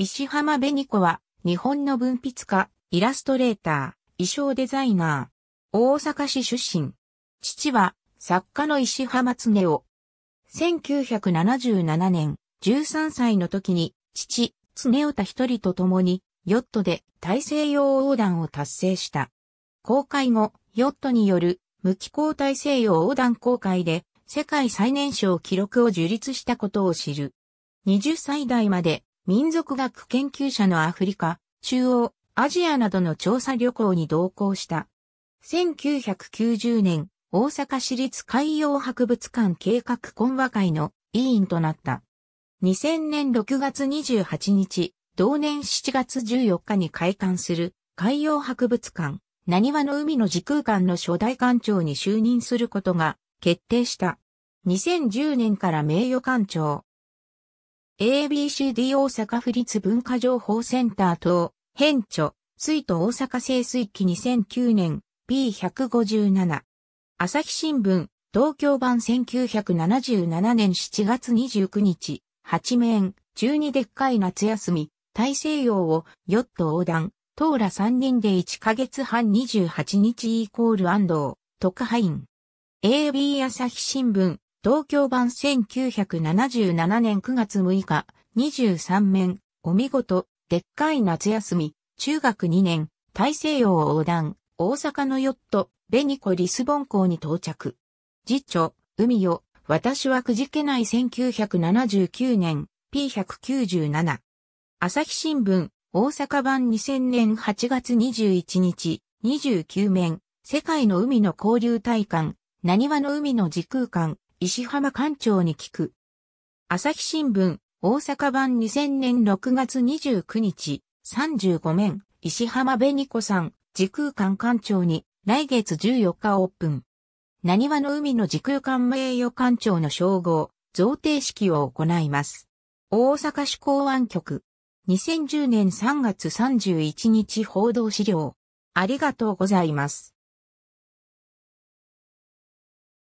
石浜紅子は、日本の文筆家、イラストレーター、衣装デザイナー、大阪市出身。父は、作家の石浜常夫。1977年、13歳の時に、父、常夫た一人と共に、ヨットで大西洋横断を達成した。公開後、ヨットによる無機構大西洋横断公開で世界最年少記録を樹立したことを知る。20歳代まで民族学研究者のアフリカ、中央、アジアなどの調査旅行に同行した。1990年、大阪市立海洋博物館計画懇話会の委員となった。2000年6月28日、同年7月14日に開館する海洋博物館、何話の海の時空間の初代館長に就任することが決定した。2010年から名誉館長、ABCD 大阪府立文化情報センター等、編著、水都大阪清水期2009年、P157。朝日新聞、東京版1977年7月29日、8面、中にでっかい夏休み、大西洋をヨット横断、トーラ3人で1ヶ月半28日イコール安藤、特派員。AB 朝日新聞、東京版1977年9月6日、23面、お見事、でっかい夏休み、中学2年、大西洋横断、大阪のヨット、ベニコリスボン港に到着。次女、海よ、私はくじけない1979年、P197。朝日新聞、大阪版2000年8月21日、29面、世界の海の交流体感、何話の海の時空間、石浜館長に聞く。朝日新聞、大阪版2000年6月29日、35面、石浜紅子さん、時空間館長に、来月14日オープン。何話の海の時空間名誉館長の称号、贈呈式を行います。大阪市港湾局。2010年3月31日報道資料。ありがとうございます。